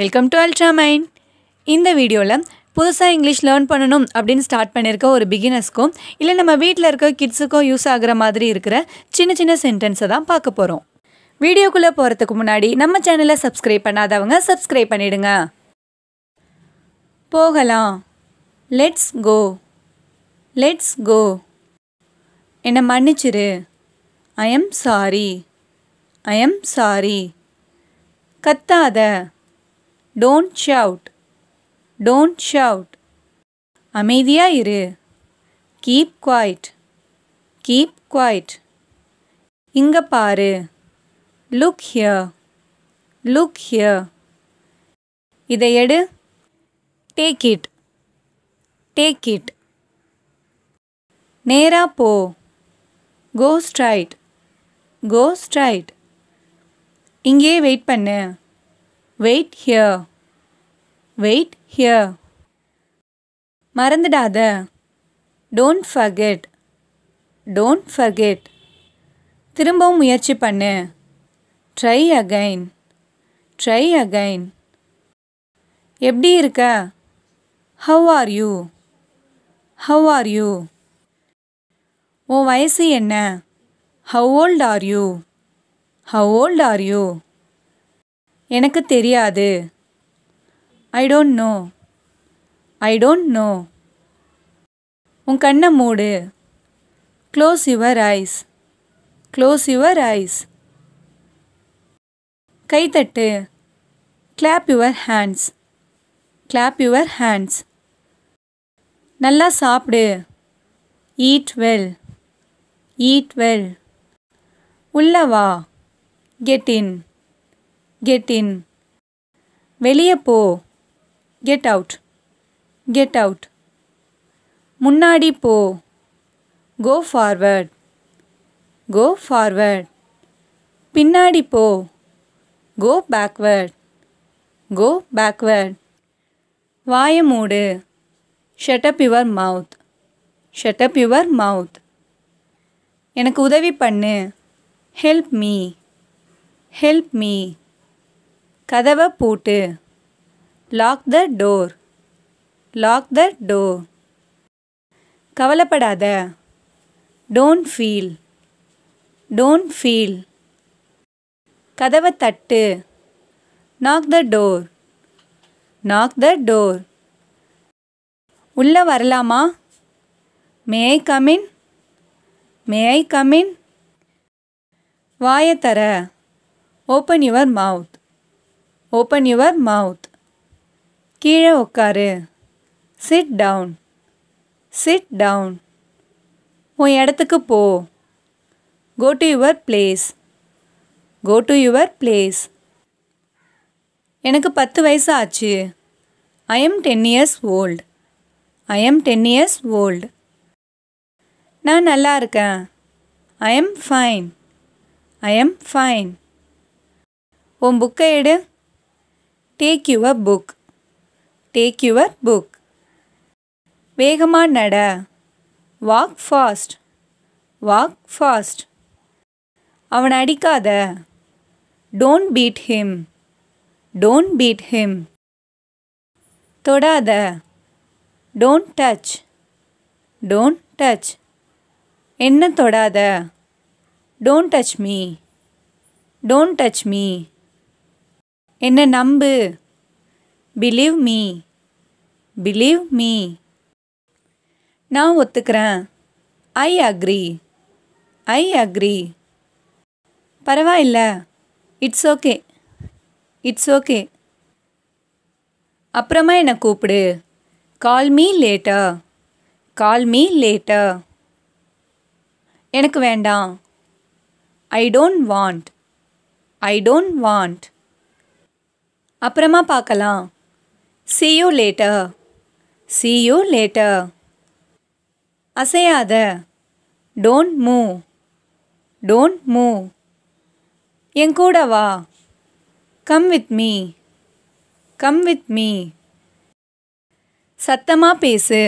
welcome to mind இந்த வீடியோவில் புதுசாக இங்கிலீஷ் லேர்ன் பண்ணணும் அப்படின்னு ஸ்டார்ட் பண்ணியிருக்க ஒரு பிகினர்ஸ்க்கும் இல்லை நம்ம வீட்டில் இருக்க கிட்ஸுக்கோ யூஸ் ஆகிற மாதிரி இருக்கிற சின்ன சின்ன சென்டென்ஸை தான் பார்க்க போகிறோம் வீடியோக்குள்ளே போகிறதுக்கு முன்னாடி நம்ம சேனலை சப்ஸ்கிரைப் பண்ணாதவங்க சப்ஸ்கிரைப் பண்ணிவிடுங்க போகலாம் லெட்ஸ் கோ லெட்ஸ் கோ என்னை மன்னிச்சிரு I am sorry I am sorry கத்தாத டோன்ட் ஷவுட் டோன்ட் ஷவுட் அமைதியாக இரு கீப் குவாய்ட் கீப் குவாய்ட் இங்கே பாரு லுக் ஹியர் லுக் ஹியர் இதை எடு டேக் இட் டேக் இட் நேராக போ கோ ஸ்ட்ரைட் கோ ஸ்ட்ரைட் இங்கேயே வெயிட் பண்ணு வெயிட் ஹியர் வெயிட் ஹியர் மறந்துடாத டோன்ட் ஃபர்கெட் டோன்ட் ஃபர்கெட் திரும்பவும் முயற்சி பண்ணு ட்ரை அகைன் ட்ரை அகைன் எப்படி இருக்க how are you how are you உன் வயசு என்ன how old are you how old are you எனக்கு தெரியாது I don't know I don't know உன் கண்ணை மூடு close your eyes close your eyes கைத்தட்டு clap your hands clap your hands நல்லா சாப்பிடு ஈட் வெல் ஈட் வெல் உள்ளவா கெட் இன் கெட் இன் வெளியே போ கெட் அவுட் கெட் அவுட் முன்னாடி போ கோ ஃபார்வர்ட் கோ ஃபார்வர்ட் பின்னாடி போ கோ பேக்வர்ட் கோ பேக்வர்ட் வாய மூடு shut up your mouth shut up your mouth எனக்கு உதவி பண்ணு ஹெல்ப் மீ ஹெல்ப் மீ கதவை பூட்டு lock the door lock the door கவலைப்படாத டோன்ட் ஃபீல் டோன்ட் ஃபீல் கதவை தட்டு knock the door knock the door உள்ளே வரலாமா may I come in may I come in வாயத்தர open your mouth open your mouth கீழே உட்காரு சிட் டவுன் சிட் டவுன் உன் இடத்துக்கு போ go to your place go to your place எனக்கு பத்து வயசு ஆச்சு I am ten years old I am ten years old நான் நல்லா இருக்கேன் I am fine I am fine உன் புக்கை எடு take your book take your book வேகமாக நட வாக் ஃபாஸ்ட் வாக் ஃபாஸ்ட் அவனை அடிக்காத don't beat him don't beat him தொடாத டோன்ட் டச் டோன்ட் டச் என்ன தொடாத don't touch me don't touch me என்னை நம்பு பிலீவ் மீ பிலீவ் மீ நான் ஒத்துக்கிறேன் ஐ அக்ரி ஐ அக்ரி பரவாயில்ல இட்ஸ் ஓகே இட்ஸ் ஓகே அப்புறமா என்னை கூப்பிடு கால் மீ லேட்டா கால் மீ லேட்டா எனக்கு வேண்டாம் I don't want I don't want அப்புறமா பார்க்கலாம் see you later see later அசையாத டோன்ட் மூவ் டோன்ட் மூவ் என் கூட வா come with me come with me சத்தமாக பேசு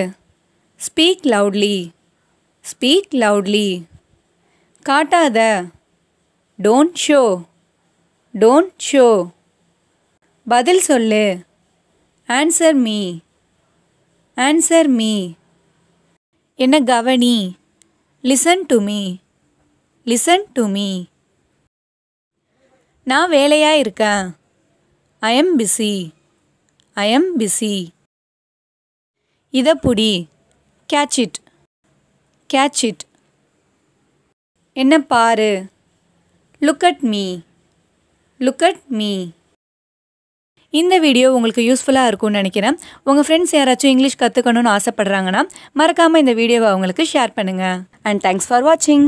ஸ்பீக் லவுட்லி ஸ்பீக் லவுட்லி காட்டாத டோன்ட் ஷோ டோன்ட் ஷோ பதில் சொல்லு ஆன்சர் மீ ஆன்சர் மீ என்ன கவனி listen to me listen to me நான் வேலையாக இருக்கேன் I am busy I am busy இதை புடி கேட்ச் இட் கேட்ச் இட் என்ன பாரு look at me look at me இந்த வீடியோ உங்களுக்கு யூஸ்ஃபுல்லாக இருக்கும்னு நினைக்கிறேன் உங்கள் ஃப்ரெண்ட்ஸ் யாராச்சும் இங்கிலீஷ் கற்றுக்கணும்னு ஆசைப்பட்றாங்கன்னா மறக்காமல் இந்த வீடியோவை அவங்களுக்கு ஷேர் பண்ணுங்கள் அண்ட் தேங்க்ஸ் ஃபார் வாட்சிங்